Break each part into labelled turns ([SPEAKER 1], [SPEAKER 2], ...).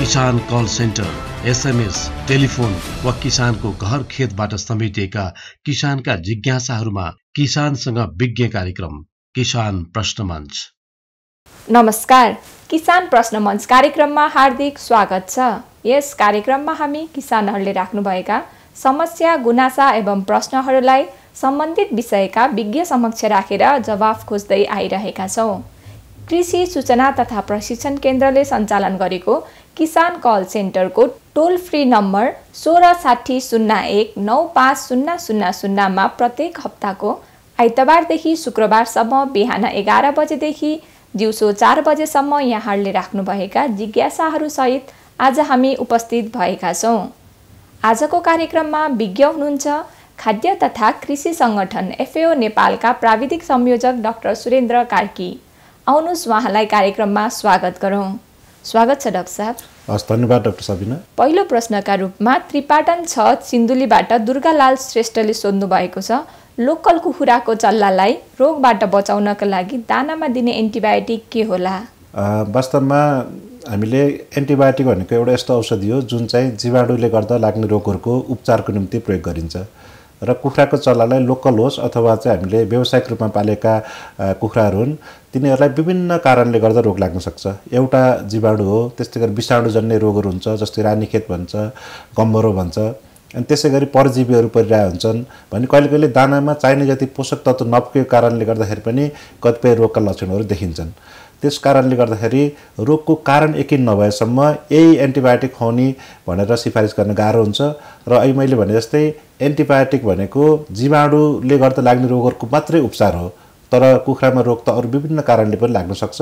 [SPEAKER 1] Ishan Call Center SMS telephone वा किसानको घर खेतबाट समेटिएका किसानका जिज्ञासाहरूमा किसानसँग विज्ञ कार्यक्रम किसान प्रश्न मञ्च
[SPEAKER 2] नमस्कार किसान प्रश्न मञ्च कार्यक्रममा हार्दिक स्वागत छ यस कार्यक्रममा हामी किसानहरूले राख्नुभएका समस्या गुनासा एवं प्रश्नहरूलाई सम्बन्धित विषयका विज्ञ समक्ष राखेर जवाफ खोज्दै आइरहेका छौँ कृषि सूचना तथा प्रशिक्षण केन्द्रले सञ्चालन गरेको किसान कल सेन्टरको टोल फ्री नम्बर सोह्र साठी शून्य एक नौ पाँच शून्य शून्य शून्यमा प्रत्येक हप्ताको आइतबारदेखि शुक्रबारसम्म बिहान एघार बजेदेखि दिउँसो चार बजेसम्म यहाँहरूले राख्नुभएका जिज्ञासाहरूसहित आज हामी उपस्थित भएका छौँ आजको कार्यक्रममा विज्ञ हुनुहुन्छ खाद्य तथा कृषि सङ्गठन एफएओ नेपालका प्राविधिक संयोजक डाक्टर सुरेन्द्र कार्की आउनुहोस् उहाँलाई कार्यक्रममा स्वागत गरौँ स्वागत छ डाक्टर साहब
[SPEAKER 1] हस् धन्यवाद डाक्टर सबिना
[SPEAKER 2] पहिलो प्रश्नका रूपमा त्रिपाटन छ सिन्धुलीबाट दुर्गालाल श्रेष्ठले सोध्नु भएको छ लोकल कुखुराको चल्लालाई रोगबाट बचाउनका लागि दानामा दिने एन्टिबायोटिक के होला
[SPEAKER 1] वास्तवमा हामीले एन्टिबायोटिक भनेको एउटा यस्तो औषधि हो जुन चाहिँ जीवाणुले गर्दा लाग्ने रोगहरूको उपचारको निम्ति प्रयोग गरिन्छ र कुखुराको चल्लालाई लोकल होस् अथवा चाहिँ हामीले व्यावसायिक रूपमा पालेका कुखुराहरू हुन् तिनीहरूलाई विभिन्न कारणले गर्दा रोग लाग्न सक्छ एउटा जीवाणु हो त्यस्तै गरी विषाणुजन्य रोगहरू हुन्छ जस्तै रानीखेत भन्छ गम्बरो भन्छ अनि त्यसै गरी परजीवीहरू परिरहेका हुन्छन् भने कहिले कहिले दानामा चाहिने जति पोषक तत्त्व नपुगेको कारणले गर्दाखेरि पनि कतिपय रोगका लक्षणहरू देखिन्छन् त्यस कारणले गर्दाखेरि रोगको कारण यकिन नभएसम्म यही एन्टिबायोटिक खुवाउने भनेर सिफारिस गर्न गाह्रो हुन्छ र अहिले मैले भने जस्तै एन्टिबायोटिक भनेको जीवाणुले गर्दा लाग्ने रोगहरूको मात्रै उपचार हो तर कुखुरामा रोग त अरू विभिन्न कारणले पनि लाग्न सक्छ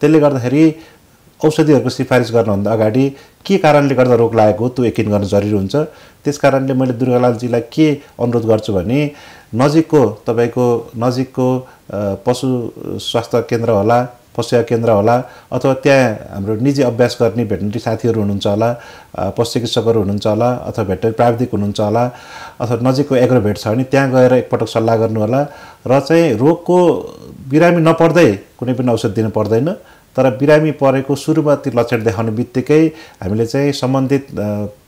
[SPEAKER 1] त्यसले गर्दाखेरि औषधिहरूको सिफारिस गर्नुभन्दा अगाडि के कारणले गर्दा रोग लागेको त्यो यकिन गर्न जरुरी हुन्छ त्यस कारणले मैले दुर्गालालजीलाई के अनुरोध गर्छु भने नजिकको तपाईँको नजिकको पशु स्वास्थ्य केन्द्र होला पश्चिया केन्द्र होला अथवा त्यहाँ हाम्रो निजी अभ्यास गर्ने भेटनेरी साथीहरू हुनुहुन्छ होला पशु चिकित्सकहरू हुनुहुन्छ होला अथवा भेटनेरी प्राविधिक हुनुहुन्छ होला अथवा नजिकको एग्रो भेट छ भने त्यहाँ गएर एकपटक सल्लाह गर्नुहोला र चाहिँ रोगको बिरामी नपर्दै कुनै पनि औषध दिनु पर्दैन तर बिरामी परेको सुरुमा ती लक्षण देखाउने बित्तिकै हामीले चाहिँ सम्बन्धित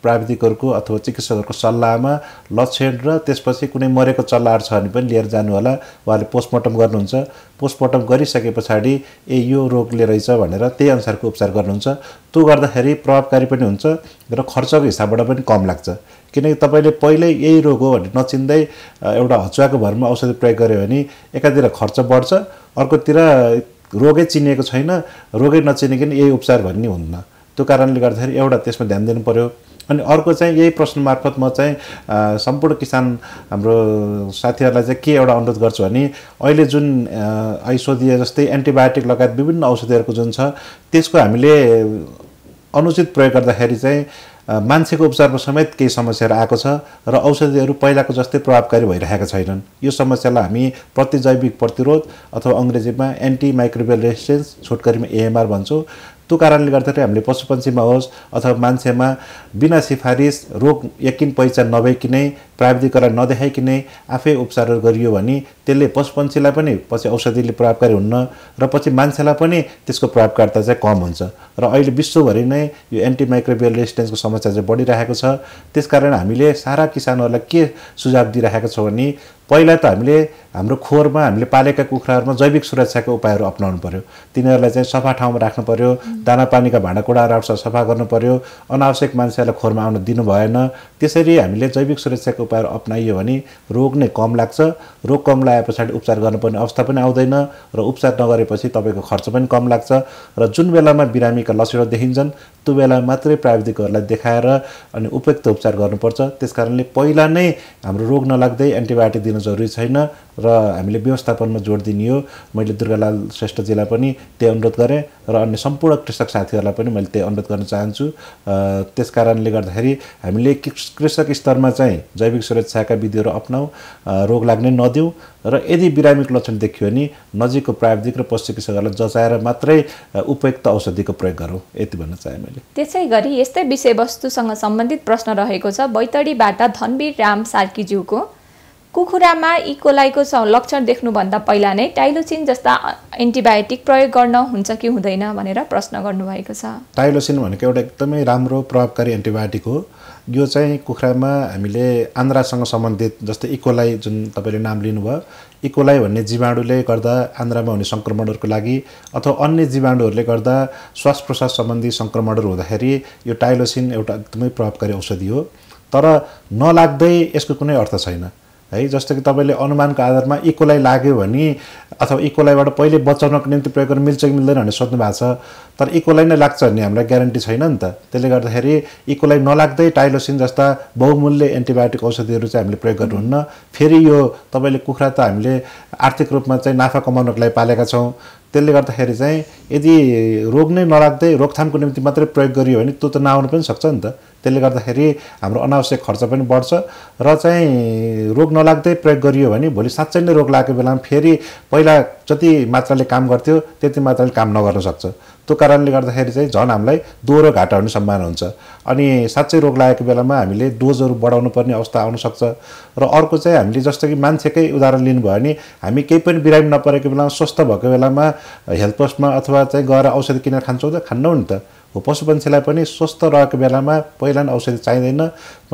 [SPEAKER 1] प्राविधिकहरूको अथवा चिकित्सकहरूको सल्लाहमा लक्षण र त्यसपछि कुनै मरेको चल्लाहरू छ भने पनि लिएर जानुहोला उहाँले पोस्टमर्टम गर्नुहुन्छ पोस्टमर्टम गरिसके पछाडि ए यो रोगले रहेछ भनेर त्यही अनुसारको उपचार गर्नुहुन्छ त्यो गर्दाखेरि प्रभावकारी पनि हुन्छ र खर्चको हिसाबबाट पनि कम लाग्छ किनकि तपाईँले पहिल्यै यही रोग हो भने नचिन्दै एउटा हचुवाको भरमा औषधि प्रयोग गऱ्यो भने एकातिर खर्च बढ्छ अर्कोतिर रोगै चिनिएको छैन रोगै नचिनिकन यही उपचार भन्ने हुन्न त्यो कारणले गर्दाखेरि एउटा त्यसमा ध्यान दिनु पऱ्यो अनि अर्को चाहिँ यही प्रश्न मार्फत म चाहिँ सम्पूर्ण किसान हाम्रो साथीहरूलाई चाहिँ के एउटा अनुरोध गर्छु भने अहिले जुन ऐषधीय जस्तै एन्टिबायोटिक लगायत विभिन्न औषधिहरूको जुन छ त्यसको हामीले अनुचित प्रयोग गर्दाखेरि चाहिँ मान्छेको उपचारमा समेत केही समस्याहरू आएको छ र औषधिहरू पहिलाको जस्तै प्रभावकारी भइरहेका छैनन् यो समस्यालाई हामी प्रतिजैविक प्रतिरोध अथवा अङ्ग्रेजीमा एन्टी माइक्रोबियल रेसिस्टेन्स छोटकरीमा एएमआर भन्छौँ त्यो कारणले गर्दाखेरि हामीले पशुपन्छीमा होस् अथवा मान्छेमा बिना सिफारिस रोग यकिन पहिचान नभइकनै प्राविधिकरण नदेखाइकनै आफै उपचारहरू गरियो भने त्यसले पशुपन्छीलाई पनि पछि औषधिले प्रभावकारी हुन्न र पछि मान्छेलाई पनि त्यसको प्रभावकारिता चाहिँ कम हुन्छ र अहिले विश्वभरि नै यो एन्टिमाइक्रोबियल रेसिस्टेन्सको समस्या चाहिँ बढिरहेको छ त्यसकारण हामीले सारा किसानहरूलाई के सुझाव दिइरहेको छ भने पहिला त हामीले हाम्रो खोरमा हामीले पालेका कुखुराहरूमा जैविक सुरक्षाको उपायहरू अप्नाउनु पऱ्यो तिनीहरूलाई चाहिँ सफा ठाउँमा राख्नु पऱ्यो पानीका भाँडाकुँडाहरू आउँछ सफा गर्नु पर्यो अनावश्यक मान्छेहरूलाई खोरमा आउन दिनु भएन त्यसरी हामीले जैविक सुरक्षाको उपायहरू अप्नाइयो भने रोग नै कम लाग्छ रोग कम लागे पछाडि उपचार गर्नुपर्ने अवस्था पनि आउँदैन र उपचार नगरेपछि तपाईँको खर्च पनि कम लाग्छ र जुन बेलामा बिरामीका लक्षण देखिन्छन् त्यो बेला मात्रै प्राविधिकहरूलाई देखाएर अनि उपयुक्त उपचार गर्नुपर्छ त्यस कारणले पहिला नै हाम्रो रोग नलाग्दै एन्टिबायोटिक दिन जरुरी छैन र हामीले व्यवस्थापनमा जोड दिने हो मैले दुर्गालाल श्रेष्ठजीलाई पनि त्यही अनुरोध गरेँ र अन्य सम्पूर्ण कृषक साथीहरूलाई पनि मैले त्यही अनुरोध गर्न चाहन्छु त्यस कारणले गर्दाखेरि हामीले कृषक स्तरमा चाहिँ जैविक सुरक्षाका विधिहरू अप्नाउँ रोग लाग्ने नदिउँ र यदि बिरामीको लक्षण देखियो भने नजिकको प्राविधिक र पशु कृषकहरूलाई जचाएर मात्रै उपयुक्त औषधिको प्रयोग गरौँ यति भन्न चाहे मैले
[SPEAKER 2] त्यसै गरी यस्तै विषयवस्तुसँग सम्बन्धित प्रश्न रहेको छ बैतडीबाट धनवीर राम सार्कीज्यूको कुखुरामा इकोलाइको e. लक्षण देख्नुभन्दा पहिला नै टाइलोसिन जस्ता एन्टिबायोटिक प्रयोग गर्न हुन्छ कि हुँदैन भनेर प्रश्न गर्नुभएको छ
[SPEAKER 1] टाइलोसिन भनेको एउटा एकदमै राम्रो प्रभावकारी एन्टिबायोटिक हो यो चाहिँ कुखुरामा हामीले आन्द्रासँग सम्बन्धित जस्तै इकोलाई e. जुन तपाईँले नाम लिनुभयो इकोलाई e. भन्ने जीवाणुले गर्दा आन्द्रामा हुने सङ्क्रमणहरूको लागि अथवा अन्य जीवाणुहरूले गर्दा श्वास प्रश्वास सम्बन्धी सङ्क्रमणहरू हुँदाखेरि यो टाइलोसिन एउटा एकदमै प्रभावकारी औषधि हो तर नलाग्दै यसको कुनै अर्थ छैन है जस्तो कि तपाईँले अनुमानको आधारमा इकोलाई लाग्यो भने अथवा इकोलाईबाट पहिले बचाउनको निम्ति प्रयोग गर्न मिल्छ कि मिल्दैन भनेर सोध्नु भएको छ तर इकोलाई नै लाग्छ भन्ने हामीलाई ग्यारेन्टी छैन नि त त्यसले गर्दाखेरि इकोलाई नलाग्दै टाइलोसिन जस्ता बहुमूल्य एन्टिबायोटिक औषधिहरू चाहिँ हामीले प्रयोग गर्नुहुन्न फेरि यो तपाईँले कुखुरा त हामीले आर्थिक रूपमा चाहिँ नाफा कमाउनको लागि पालेका छौँ त्यसले गर्दाखेरि चाहिँ यदि रोग नै नलाग्दै रोकथामको निम्ति मात्रै प्रयोग गरियो भने त्यो त नआउनु पनि सक्छ नि त त्यसले गर्दाखेरि हाम्रो अनावश्यक खर्च पनि बढ्छ र चाहिँ रोग नलाग्दै प्रयोग गरियो भने भोलि साँच्चै नै रोग लागेको बेलामा फेरि पहिला जति मात्राले काम गर्थ्यो त्यति मात्राले काम नगर्न सक्छ त्यो कारणले गर्दाखेरि चाहिँ झन् हामीलाई दोहोरो घाटा हुने सम्भावना हुन्छ अनि साँच्चै रोग लागेको बेलामा हामीले डोजहरू बढाउनु पर्ने अवस्था आउन सक्छ र अर्को चाहिँ हामीले जस्तो कि मान्छेकै उदाहरण लिनुभयो भने हामी केही पनि बिरामी नपरेको बेलामा स्वस्थ भएको बेलामा हेल्थ पोस्टमा अथवा चाहिँ गएर औषधि किनेर खान्छौँ त खान्नौ नि त हो पशुपन्छीलाई पनि स्वस्थ रहेको बेलामा पहिला नै औषधि चाहिँदैन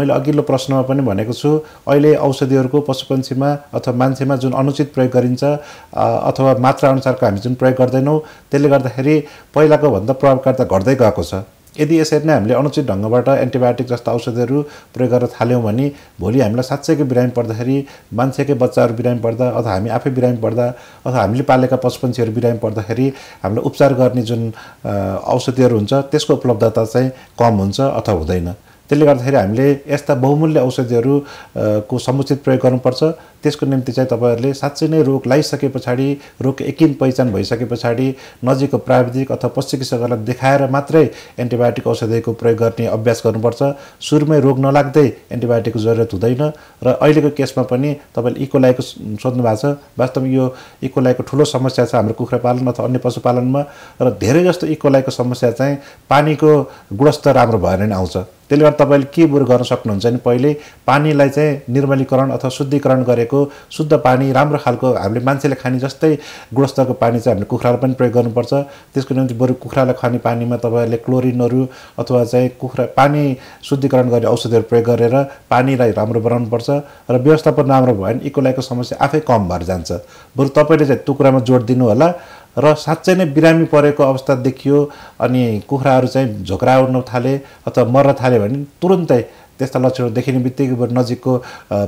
[SPEAKER 1] मैले अघिल्लो प्रश्नमा पनि भनेको छु अहिले औषधिहरूको पशुपक्षीमा अथवा मान्छेमा जुन अनुचित प्रयोग गरिन्छ अथवा मात्राअनुसारको हामी जुन प्रयोग गर्दैनौँ त्यसले गर्दाखेरि पहिलाको भन्दा प्रभावकारिता घट्दै गएको छ यदि यसरी नै हामीले अनुचित ढङ्गबाट एन्टिबायोटिक जस्ता औषधिहरू प्रयोग गर्न थाल्यौँ भने भोलि हामीलाई साँच्चैकै बिरामी पर्दाखेरि मान्छेकै बच्चाहरू बिरामी पर्दा अथवा हामी आफै बिरामी पर्दा अथवा हामीले पालेका पशुपन्छीहरू बिरामी पर्दाखेरि हामीलाई उपचार गर्ने जुन औषधिहरू हुन्छ त्यसको उपलब्धता चाहिँ कम हुन्छ अथवा हुँदैन त्यसले गर्दाखेरि हामीले यस्ता बहुमूल्य औषधिहरू को समुचित प्रयोग गर्नुपर्छ त्यसको निम्ति चाहिँ तपाईँहरूले साँच्चै नै रोग लगाइसके पछाडि रोग एकिन पहिचान भइसके पछाडि नजिकको प्राविधिक अथवा पशु देखाएर मात्रै एन्टिबायोटिक औषधिको प्रयोग गर्ने अभ्यास गर्नुपर्छ सुरुमै रोग नलाग्दै एन्टिबायोटिकको जरुरत हुँदैन र अहिलेको केसमा पनि तपाईँले इकोलाइको e. सोध्नु भएको छ वास्तवमा यो इकोलाइको e. ठुलो समस्या छ हाम्रो कुखुरा पालन अथवा अन्य पशुपालनमा र धेरै जस्तो इकोलाइको e. समस्या चाहिँ पानीको गुणस्तर राम्रो भएर नै आउँछ त्यसले गर्दा तपाईँले के बरु गर्न सक्नुहुन्छ भने पहिले पानीलाई चाहिँ निर्मलीकरण अथवा शुद्धिकरण गरेको शुद्ध पानी राम्रो खालको हामीले मान्छेले खाने जस्तै गुणस्तरको पानी चाहिँ हामीले कुखुरालाई पनि प्रयोग गर्नुपर्छ त्यसको निम्ति बरु कुखुरालाई खाने पानीमा तपाईँहरूले क्लोरिनहरू अथवा चाहिँ कुखुरा पानी शुद्धिकरण गर्ने औषधिहरू प्रयोग गरेर पानीलाई राम्रो बनाउनुपर्छ र व्यवस्थापन राम्रो भयो भने इकोलाइको समस्या आफै कम भएर जान्छ बरु तपाईँले चाहिँ त्यो कुरामा जोड दिनु होला र साँच्चै नै बिरामी परेको अवस्था देखियो अनि कुखुराहरू चाहिँ उड्न थाले अथवा मर्न थाल्यो भने तुरुन्तै त्यस्ता लक्षणहरू देखिने बित्तिकै नजिकको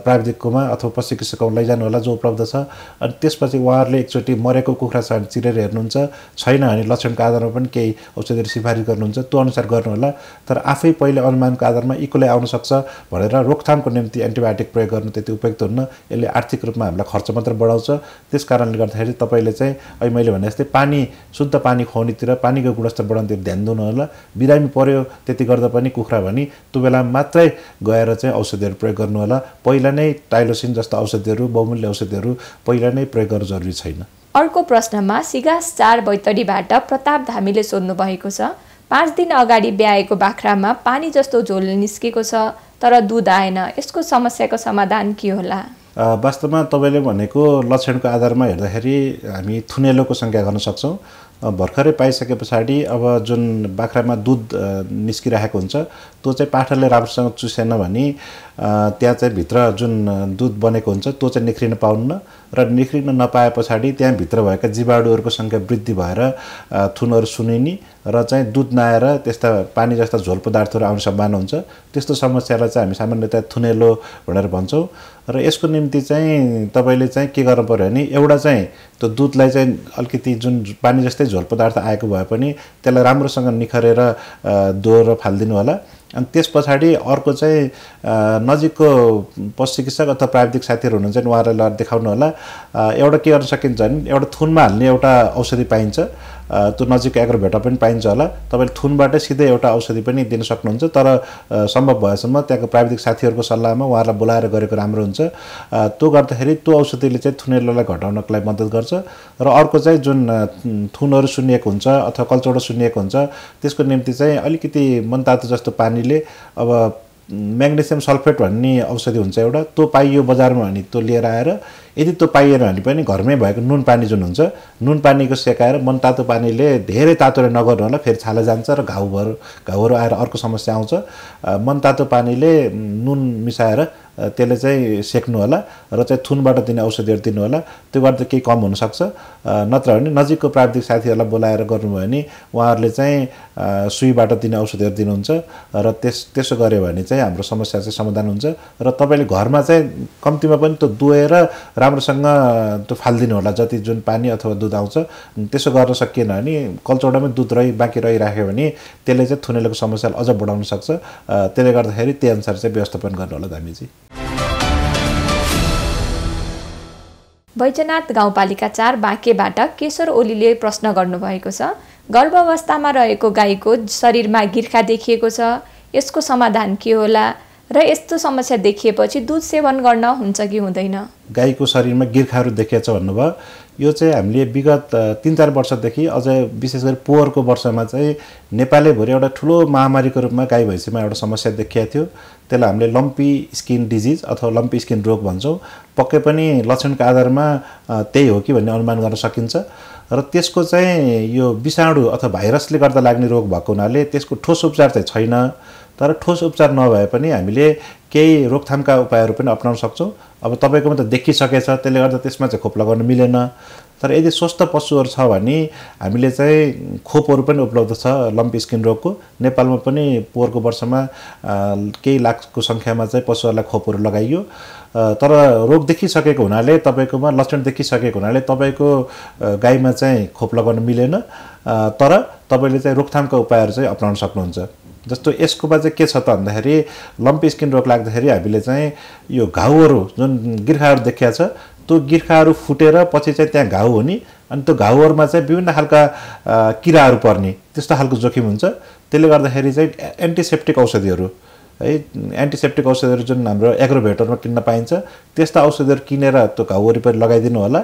[SPEAKER 1] प्राविधिककोमा अथवा पशु चिकित्सकमा लैजानु होला जो उपलब्ध छ अनि त्यसपछि उहाँहरूले एकचोटि मरेको कुखुरा छ भने चिरेर हेर्नुहुन्छ छैन भने लक्षणको आधारमा पनि केही औषधिहरू सिफारिस गर्नुहुन्छ त्यो अनुसार गर्नुहोला तर आफै पहिले अनुमानको आधारमा इकोले आउन सक्छ भनेर रोकथामको निम्ति एन्टिबायोटिक प्रयोग गर्नु त्यति उपयुक्त हुन्न यसले आर्थिक रूपमा हामीलाई खर्च मात्र बढाउँछ त्यस कारणले गर्दाखेरि तपाईँले चाहिँ अहिले मैले भने जस्तै पानी शुद्ध पानी खुवाउनेतिर पानीको गुणस्तर बढाउनेतिर ध्यान दिनुहोला बिरामी पऱ्यो त्यति गर्दा पनि कुखुरा भने त्यो बेला मात्रै गएर चाहिँ औषधिहरू प्रयोग गर्नुहोला पहिला नै टाइलोसिन जस्ता औषधिहरू बहुमूल्य औषधिहरू पहिला नै प्रयोग गर्नु जरुरी छैन
[SPEAKER 2] अर्को प्रश्नमा सिगा चार बैतडीबाट प्रताप धामीले सोध्नु भएको छ पाँच दिन अगाडि ब्याएको बाख्रामा पानी जस्तो झोल निस्केको छ तर दुध आएन यसको समस्याको समाधान के होला
[SPEAKER 1] वास्तवमा तपाईँले भनेको लक्षणको आधारमा हेर्दाखेरि हामी थुनेलोको सङ्ख्या गर्न सक्छौँ भर्खरै पाइसके पछाडि अब जुन बाख्रामा दुध निस्किरहेको हुन्छ त्यो चाहिँ पाठरले राम्रोसँग चुसेन भने त्यहाँ चाहिँ भित्र जुन दुध बनेको हुन्छ त्यो चाहिँ निख्रिन पाउन्न र निख्रिन नपाए पछाडि त्यहाँभित्र भएका जीवाणुहरूको सङ्ख्या वृद्धि भएर थुनहरू सुनिने र चाहिँ दुध नआएर त्यस्ता पानी जस्ता झोल पदार्थहरू आउने सम्भावना हुन्छ त्यस्तो समस्यालाई चाहिँ हामी सामान्यतया थुनेलो भनेर भन्छौँ र यसको निम्ति चाहिँ तपाईँले चाहिँ के गर्नु पऱ्यो भने एउटा चाहिँ त्यो दुधलाई चाहिँ अलिकति जुन पानी जस्तै झोल पदार्थ आएको भए पनि त्यसलाई राम्रोसँग निखरेर दोहोरो फालिदिनु होला अनि त्यस पछाडि अर्को चाहिँ नजिकको पशु चिकित्सक अथवा प्राविधिक साथीहरू हुनुहुन्छ उहाँहरूलाई देखाउनु होला एउटा के गर्न सकिन्छ भने एउटा थुनमा हाल्ने एउटा औषधि पाइन्छ त्यो नजिक भेट पनि पाइन्छ होला तपाईँले थुनबाटै सिधै एउटा औषधि पनि दिन सक्नुहुन्छ तर सम्भव भएसम्म त्यहाँको प्राविधिक साथीहरूको सल्लाहमा उहाँहरूलाई बोलाएर गरेको राम्रो हुन्छ त्यो गर्दाखेरि त्यो औषधिले चाहिँ थुनेलोलाई घटाउनको लागि मद्दत गर्छ र अर्को चाहिँ जुन थुनहरू सुन्निएको हुन्छ अथवा कल्चौडो सुन्निएको हुन्छ त्यसको निम्ति चाहिँ अलिकति मनतातो जस्तो पानीले अब म्याग्नेसियम सल्फेट भन्ने औषधि हुन्छ एउटा त्यो पाइयो बजारमा भने त्यो लिएर आएर यदि त्यो पाइएन भने पनि घरमै भएको नुन पानी जुन हुन्छ नुन पानीको सेकाएर मन तातो पानीले धेरै तातोले नगर्नु होला फेरि छाला जान्छ र घाउहरू घाउहरू आएर अर्को समस्या आउँछ मन तातो पानीले नुन मिसाएर त्यसले चाहिँ सेक्नु होला र चाहिँ थुनबाट दिने औषधिहरू दिनुहोला त्यो चाहिँ केही कम हुनसक्छ नत्र भने नजिकको प्राविधिक साथीहरूलाई बोलाएर गर्नुभयो भने उहाँहरूले चाहिँ सुईबाट दिने औषधिहरू दिनुहुन्छ र त्यस त्यसो गऱ्यो भने चाहिँ हाम्रो समस्या चाहिँ समाधान हुन्छ र तपाईँले घरमा चाहिँ कम्तीमा पनि त्यो दुहेर राम्रोसँग त्यो फालिदिनु होला जति जुन पानी अथवा दुध आउँछ त्यसो गर्न सकिएन भने कल्चौडामै दुध रहि बाँकी रहिराख्यो भने त्यसले चाहिँ थुनेलको समस्यालाई अझ बढाउन सक्छ त्यसले गर्दाखेरि त्यही अनुसार चाहिँ व्यवस्थापन गर्नु होला धामीजी
[SPEAKER 2] बैजनाथ गाउँपालिका चार बाँकेबाट केशर ओलीले प्रश्न गर्नुभएको छ गर्भावस्थामा रहेको गाईको शरीरमा गिर्खा देखिएको छ यसको समाधान के होला र यस्तो समस्या देखिएपछि दुध सेवन गर्न हुन्छ कि हुँदैन
[SPEAKER 1] गाईको शरीरमा गिर्खाहरू देखेछ भन्नुभयो यो चाहिँ हामीले विगत तिन चार वर्षदेखि अझ विशेष गरी पोहोरको वर्षमा चाहिँ नेपालैभरि एउटा ठुलो महामारीको रूपमा गाई भैँसीमा एउटा समस्या देखिएको थियो त्यसलाई हामीले लम्पी स्किन डिजिज अथवा लम्पी स्किन रोग भन्छौँ पक्कै पनि लक्षणको आधारमा त्यही हो कि भन्ने अनुमान गर्न सकिन्छ र त्यसको चाहिँ यो विषाणु अथवा भाइरसले गर्दा लाग्ने रोग भएको हुनाले त्यसको ठोस उपचार चाहिँ छैन तर ठोस उपचार नभए पनि हामीले केही रोकथामका उपायहरू पनि अप्नाउन सक्छौँ अब तपाईँकोमा त देखिसकेछ त्यसले गर्दा त्यसमा चाहिँ खोप लगाउन मिलेन तर यदि स्वस्थ पशुहरू छ भने हामीले चाहिँ खोपहरू पनि उपलब्ध छ लम्पी स्किन रोगको नेपालमा पनि पोहोरको वर्षमा केही लाखको सङ्ख्यामा चाहिँ पशुहरूलाई खोपहरू लगाइयो तर रोग देखिसकेको हुनाले तपाईँकोमा लक्षण देखिसकेको हुनाले तपाईँको गाईमा चाहिँ खोप लगाउन मिलेन तर तपाईँले चाहिँ रोकथामका उपायहरू चाहिँ अप्नाउन सक्नुहुन्छ जस्तो यसकोमा चाहिँ के छ त भन्दाखेरि लम्पी स्किन रोग लाग्दाखेरि हामीले चाहिँ यो घाउहरू जुन गिर्खाहरू देखिया छ त्यो गिर्खाहरू फुटेर पछि चाहिँ त्यहाँ घाउ हुने अनि त्यो घाउहरूमा चाहिँ विभिन्न खालका किराहरू पर्ने त्यस्तो खालको जोखिम हुन्छ त्यसले गर्दाखेरि चाहिँ एन्टिसेप्टिक औषधिहरू है एन्टिसेप्टिक औषधिहरू जुन हाम्रो एग्रोभेटरमा किन्न पाइन्छ त्यस्ता औषधिहरू किनेर त्यो घाउ वरिपरि लगाइदिनु होला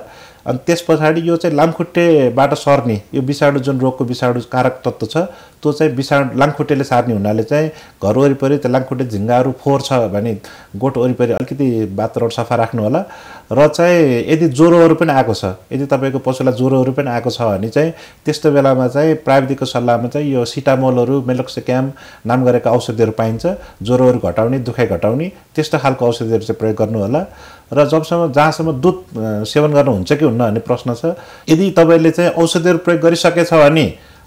[SPEAKER 1] अनि त्यस पछाडि यो चाहिँ लामखुट्टेबाट सर्ने यो विषाणु जुन रोगको विषाणु कारक तत्त्व छ त्यो चाहिँ विषाणु लामखुट्टेले सार्ने हुनाले चाहिँ घर वरिपरि त्यो लामखुट्टे झिङ्गाहरू फोहोर छ भने गोठ वरिपरि अलिकति वातावरण सफा राख्नु होला र चाहिँ यदि ज्वरोहरू पनि आएको छ यदि तपाईँको पशुलाई ज्वरोहरू पनि आएको छ भने चाहिँ त्यस्तो बेलामा चाहिँ प्राविधिकको सल्लाहमा चाहिँ यो सिटामोलहरू मेलोक्सिक्याम नाम गरेका औषधिहरू पाइन्छ ज्वरोहरू घटाउने दुखाइ घटाउने त्यस्तो खालको औषधिहरू चाहिँ प्रयोग गर्नुहोला र जबसम्म जहाँसम्म दुध सेवन गर्नुहुन्छ कि हुन्न भन्ने प्रश्न छ यदि तपाईँले चाहिँ औषधिहरू प्रयोग गरिसकेछ भने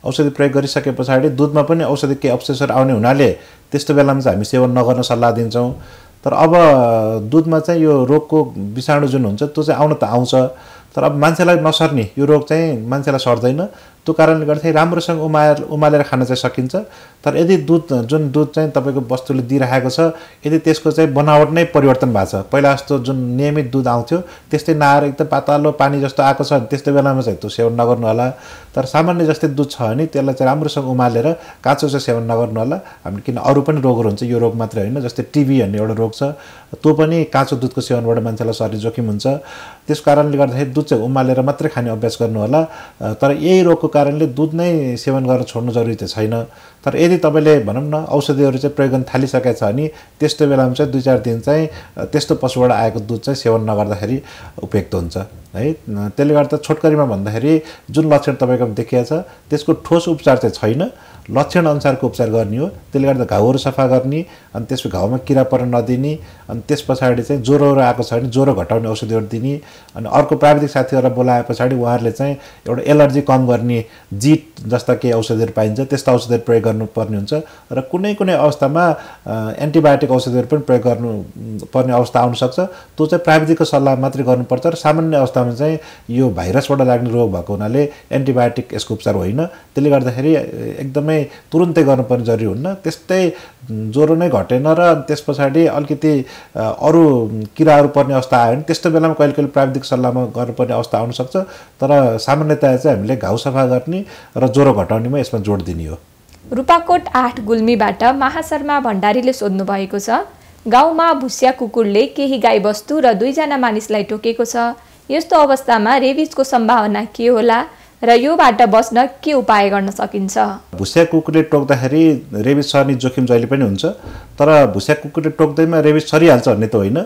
[SPEAKER 1] औषधि प्रयोग गरिसके पछाडि दुधमा पनि औषधि केही अवशेषहरू आउने हुनाले त्यस्तो बेलामा चाहिँ हामी सेवन नगर्न सल्लाह दिन्छौँ तर अब दुधमा चाहिँ यो रोगको विषाणु जुन हुन्छ त्यो चाहिँ आउन त आउँछ तर अब मान्छेलाई नसर्ने यो रोग चाहिँ मान्छेलाई सर्दैन त्यो कारणले गर्दाखेरि राम्रोसँग उमालेर उमालेर खान चाहिँ सकिन्छ तर यदि दुध जुन दुध चाहिँ तपाईँको वस्तुले दिइरहेको छ यदि त्यसको चाहिँ बनावट नै परिवर्तन भएको छ पहिला जस्तो जुन नियमित दुध आउँथ्यो त्यस्तै नआएर एकदम पातालो पानी जस्तो आएको छ त्यस्तो बेलामा चाहिँ त्यो सेवन नगर्नु होला तर सामान्य जस्तै दुध छ भने त्यसलाई चाहिँ राम्रोसँग उमालेर काँचो चाहिँ सेवन नगर्नु होला हामी किन अरू पनि रोगहरू हुन्छ यो रोग मात्रै होइन जस्तै टिबी भन्ने एउटा रोग छ त्यो पनि काँचो दुधको सेवनबाट मान्छेलाई शरीर जोखिम हुन्छ त्यस कारणले गर्दाखेरि दुध चाहिँ उमालेर मात्रै खाने अभ्यास गर्नु होला तर यही रोगको कारणले दुध नै सेवन गरेर छोड्नु जरुरी त छैन तर यदि तपाईँले भनौँ न औषधिहरू चाहिँ प्रयोग गर्न थालिसकेको छ भने त्यस्तो बेलामा चाहिँ दुई चार दिन चाहिँ त्यस्तो पशुबाट आएको दुध चाहिँ सेवन नगर्दाखेरि उपयुक्त हुन्छ है त्यसले गर्दा छोटकरीमा भन्दाखेरि जुन लक्षण तपाईँको देखिएको छ त्यसको ठोस उपचार चाहिँ छैन लक्षण अनुसारको उपचार गर्ने हो त्यसले गर्दा घाउहरू सफा गर्ने अनि त्यसको घाउमा किरा पर्न नदिने अनि त्यस पछाडि चाहिँ ज्वरोहरू आएको छ भने ज्वरो घटाउने औषधिहरू दिने अनि अर्को प्राविधिक साथीहरूलाई बोलाए पछाडि उहाँहरूले चाहिँ एउटा एलर्जी कम गर्ने जिट जस्ता केही औषधिहरू पाइन्छ त्यस्ता औषधिहरू प्रयोग गर्नुपर्ने हुन्छ र कुनै कुनै अवस्थामा एन्टिबायोटिक औषधिहरू पनि प्रयोग गर्नु पर्ने अवस्था आउनसक्छ त्यो चाहिँ प्राविधिकको सल्लाह मात्रै गर्नुपर्छ र सामान्य अवस्थामा चाहिँ यो भाइरसबाट लाग्ने रोग भएको हुनाले एन्टिबायोटिक यसको उपचार होइन त्यसले गर्दाखेरि एकदमै एकदमै तुरुन्तै गर्नुपर्ने जरुरी हुन्न त्यस्तै ज्वरो नै घटेन र त्यस पछाडि अलिकति अरू किराहरू पर्ने अवस्था आयो भने त्यस्तो बेलामा कहिले कहिले प्राविधिक सल्लाहमा गर्नुपर्ने अवस्था आउनसक्छ तर सामान्यतया चाहिँ हामीले घाउ सफा गर्ने र ज्वरो घटाउनेमा यसमा जोड दिने हो
[SPEAKER 2] रूपाकोट आठ गुल्मीबाट महाशर्मा भण्डारीले सोध्नु भएको छ गाउँमा भुसिया कुकुरले केही गाईबस्तु र दुईजना मानिसलाई टोकेको छ यस्तो अवस्थामा रेबिजको सम्भावना के होला र योबाट बस्न के उपाय गर्न सकिन्छ
[SPEAKER 1] भुस्या कुकुरले टोक्दाखेरि रेबिज सर्ने जोखिम जहिले पनि हुन्छ तर भुस्या कुकुरले टोक्दैमा रेबिज सरिहाल्छ भन्ने त होइन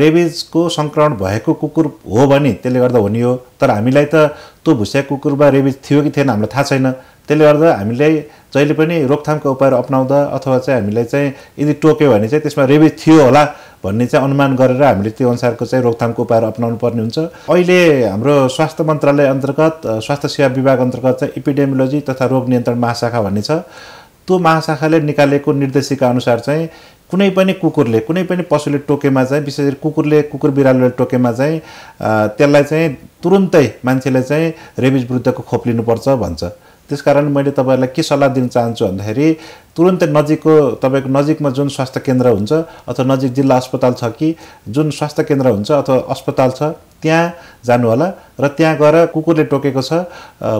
[SPEAKER 1] रेबिजको सङ्क्रमण भएको कुकुर हो भने त्यसले गर्दा हुने हो तर हामीलाई त त्यो भुस्या कुकुरमा रेबिज थियो कि थिएन हामीलाई थाहा छैन त्यसले गर्दा हामीलाई जहिले पनि रोकथामको उपायहरू अप्नाउँदा अथवा चाहिँ हामीलाई चाहिँ यदि टोक्यो भने चाहिँ त्यसमा रेबिज थियो होला भन्ने चाहिँ अनुमान गरेर हामीले त्यो अनुसारको चाहिँ रोकथामको उपायहरू अप्नाउनु पर्ने हुन्छ अहिले हाम्रो स्वास्थ्य मन्त्रालय अन्तर्गत स्वास्थ्य सेवा विभाग अन्तर्गत चाहिँ इपिडेमियोलोजी तथा रोग नियन्त्रण महाशाखा भन्ने छ त्यो महाशाखाले निकालेको निर्देशिका अनुसार चाहिँ कुनै पनि कुकुरले कुनै पनि पशुले टोकेमा चाहिँ विशेष गरी कुकुरले कुकुर बिरालोले टोकेमा चाहिँ त्यसलाई चाहिँ तुरुन्तै मान्छेले चाहिँ रेबिज विरुद्धको खोप लिनुपर्छ भन्छ त्यस कारण मैले तपाईँहरूलाई के सल्लाह दिन चाहन्छु भन्दाखेरि तुरन्तै नजिकको तपाईँको नजिकमा जुन स्वास्थ्य केन्द्र हुन्छ अथवा नजिक जिल्ला अस्पताल छ कि जुन स्वास्थ्य केन्द्र हुन्छ अथवा अस्पताल छ त्यहाँ जानुहोला र त्यहाँ गएर कुकुरले टोकेको छ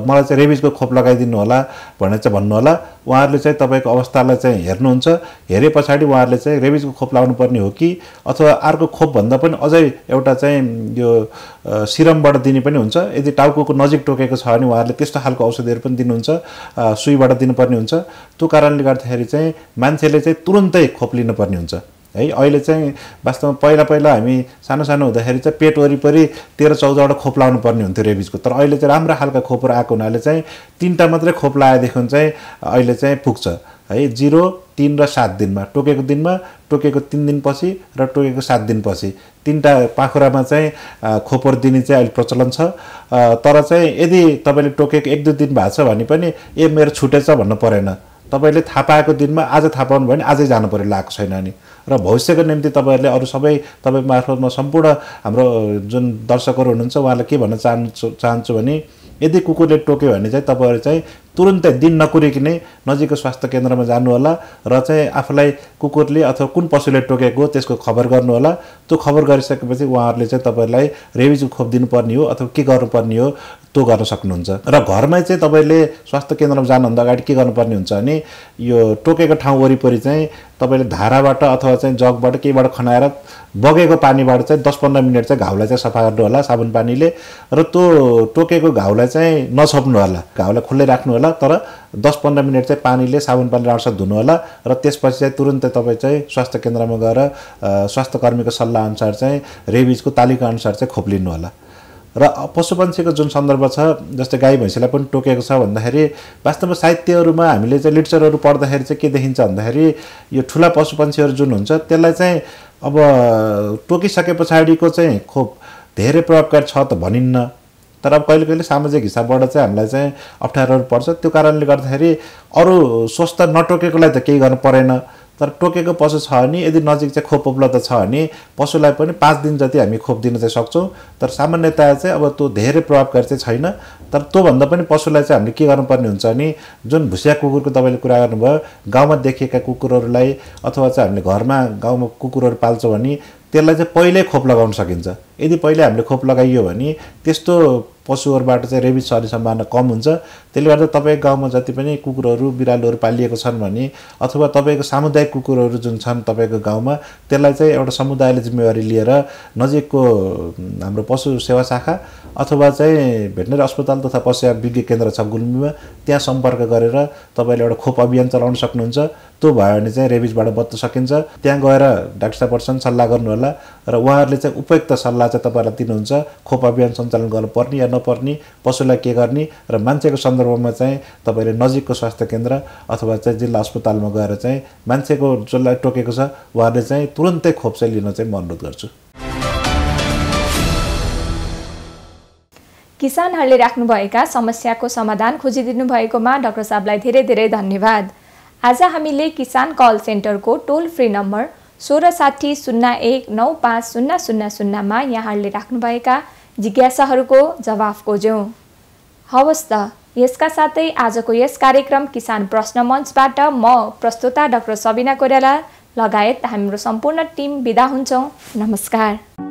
[SPEAKER 1] मलाई चाहिँ रेबिजको खोप लगाइदिनु होला भनेर चाहिँ भन्नुहोला उहाँहरूले चाहिँ तपाईँको अवस्थालाई चाहिँ हेर्नुहुन्छ हेरे पछाडि उहाँहरूले चाहिँ रेबिजको खोप पर्ने हो कि अथवा अर्को खोपभन्दा पनि अझै एउटा चाहिँ यो सिरमबाट दिने पनि हुन्छ यदि टाउको नजिक टोकेको छ भने उहाँहरूले त्यस्तो खालको औषधिहरू पनि दिनुहुन्छ सुईबाट दिनुपर्ने हुन्छ त्यो कारणले गर्दाखेरि गर्दाखेरि चाहिँ मान्छेले चाहिँ तुरुन्तै खोप लिनुपर्ने हुन्छ है अहिले चाहिँ वास्तवमा पहिला पहिला हामी सानो सानो हुँदाखेरि चाहिँ पेट वरिपरि तेह्र चौधवटा खोप लाउनु पर्ने हुन्थ्यो रेबिजको तर अहिले चाहिँ राम्रो खालका खोपहरू आएको हुनाले चाहिँ तिनवटा मात्रै खोप लगाएदेखि चाहिँ अहिले चाहिँ पुग्छ है जिरो तिन र सात दिनमा टोकेको दिनमा टोकेको तिन दिनपछि र टोकेको सात दिनपछि तिनवटा पाखुरामा चाहिँ खोपर दिने चाहिँ अहिले प्रचलन छ तर चाहिँ यदि तपाईँले टोकेको एक दुई दिन भएको छ भने पनि ए मेरो छुटेछ भन्नु परेन तपाईँले थाहा पाएको दिनमा आज थाहा पाउनु भयो भने आजै जानु पऱ्यो लागेको छैन नि र भविष्यको निम्ति तपाईँहरूले अरू सबै तपाईँ मार्फत म सम्पूर्ण हाम्रो जुन दर्शकहरू हुनुहुन्छ उहाँलाई के भन्न चाहन्छु चाहन्छु भने यदि कुकुरले टोक्यो भने चाहिँ तपाईँहरू चाहिँ तुरुन्तै दिन नकुरिकनै नजिकको स्वास्थ्य केन्द्रमा जानुहोला र चाहिँ आफूलाई कुकुरले अथवा कुन पशुले टोकेको त्यसको खबर गर्नुहोला त्यो खबर गरिसकेपछि उहाँहरूले चाहिँ तपाईँहरूलाई रेबिजको खोप दिनुपर्ने हो अथवा के गर्नुपर्ने हो त्यो गर्न सक्नुहुन्छ र घरमै चाहिँ तपाईँले स्वास्थ्य केन्द्रमा जानुभन्दा अगाडि के गर्नुपर्ने हुन्छ भने यो टोकेको ठाउँ वरिपरि चाहिँ तपाईँले धाराबाट अथवा चाहिँ जगबाट केहीबाट खनाएर बगेको पानीबाट चाहिँ दस पन्ध्र मिनट चाहिँ घाउलाई चाहिँ सफा गर्नु होला साबुन पानीले र त्यो टोकेको घाउलाई चाहिँ नछप्नु होला घाउलाई खुल्लै राख्नु होला तर दस पन्ध्र मिनट चाहिँ पानीले साबुन पानी राम्रोसँग धुनु होला र त्यसपछि चाहिँ तुरन्तै तपाईँ चाहिँ स्वास्थ्य केन्द्रमा गएर स्वास्थ्य कर्मीको सल्लाहअनुसार चाहिँ रेबिजको तालिका अनुसार चाहिँ खोप लिनु होला र पशुपन्छीको जुन सन्दर्भ छ जस्तै गाई भैँसीलाई पनि टोकेको छ भन्दाखेरि वास्तवमा साहित्यहरूमा हामीले चाहिँ लिटरेचरहरू पढ्दाखेरि चाहिँ के देखिन्छ भन्दाखेरि यो ठुला पशुपन्छीहरू जुन हुन्छ त्यसलाई चाहिँ अब टोकिसके पछाडिको चाहिँ खोप धेरै प्रभावकारी छ त भनिन्न तर अब कहिले कहिले सामाजिक हिसाबबाट चाहिँ हामीलाई चाहिँ अप्ठ्यारोहरू पर्छ त्यो कारणले गर्दाखेरि अरू स्वस्थ नटोकेकोलाई त केही गर्नु परेन तर टोकेको पशु छ भने यदि नजिक चाहिँ खोप उपलब्ध छ भने पशुलाई पनि पाँच दिन जति हामी खोप दिन चाहिँ सक्छौँ तर सामान्यतया चाहिँ अब त्यो धेरै प्रभावकारी चाहिँ छैन तर त्योभन्दा पनि पशुलाई चाहिँ हामीले के गर्नुपर्ने हुन्छ भने जुन भुसिया कुकुरको तपाईँले कुरा गर्नुभयो गाउँमा देखिएका कुकुरहरूलाई अथवा चाहिँ हामीले घरमा गाउँमा कुकुरहरू पाल्छौँ भने त्यसलाई चाहिँ पहिल्यै खोप लगाउन सकिन्छ यदि पहिल्यै हामीले खोप लगाइयो भने त्यस्तो पशुहरूबाट चाहिँ रेबिज सर्ने सम्भावना कम हुन्छ त्यसले गर्दा तपाईँको गाउँमा जति पनि कुकुरहरू बिरालोहरू पालिएको छन् भने अथवा तपाईँको सामुदायिक कुकुरहरू जुन छन् तपाईँको गाउँमा त्यसलाई चाहिँ एउटा समुदायले जिम्मेवारी लिएर नजिकको हाम्रो पशु सेवा शाखा अथवा चाहिँ भेटनेरी अस्पताल तथा पशु विज्ञ केन्द्र छ गुल्मीमा त्यहाँ सम्पर्क गरेर तपाईँले एउटा खोप अभियान चलाउन सक्नुहुन्छ त्यो भयो भने चाहिँ रेबिजबाट बच्न सकिन्छ त्यहाँ गएर डाक्टर साहबहरूसँग सल्लाह गर्नुहोला र उहाँहरूले चाहिँ उपयुक्त सल्लाह चाहिँ तपाईँहरूलाई दिनुहुन्छ खोप अभियान सञ्चालन गर्नुपर्ने या न नपर्ने पशुलाई के गर्ने र मान्छेको सन्दर्भमा चाहिँ तपाईँले नजिकको स्वास्थ्य केन्द्र अथवा चाहिँ जिल्ला अस्पतालमा गएर चाहिँ मान्छेको जसलाई टोकेको छ उहाँहरूले चाहिँ तुरन्तै खोप चाहिँ लिन चाहिँ म अनुरोध गर्छु
[SPEAKER 2] किसानहरूले राख्नुभएका समस्याको समाधान खोजिदिनु भएकोमा डाक्टर साहबलाई धेरै धेरै धन्यवाद आज हामीले किसान कल सेन्टरको टोल फ्री नम्बर सोह्र साठी शून्य एक नौ पाँच शून्य शून्य शून्यमा यहाँहरूले राख्नुभएका जिज्ञासाहरूको जवाफ खोज्यौँ हवस् त यसका साथै आजको यस कार्यक्रम किसान प्रश्न मञ्चबाट म प्रस्तुता डाक्टर सबिना कोइराला लगायत हाम्रो सम्पूर्ण टिम बिदा हुन्छौँ नमस्कार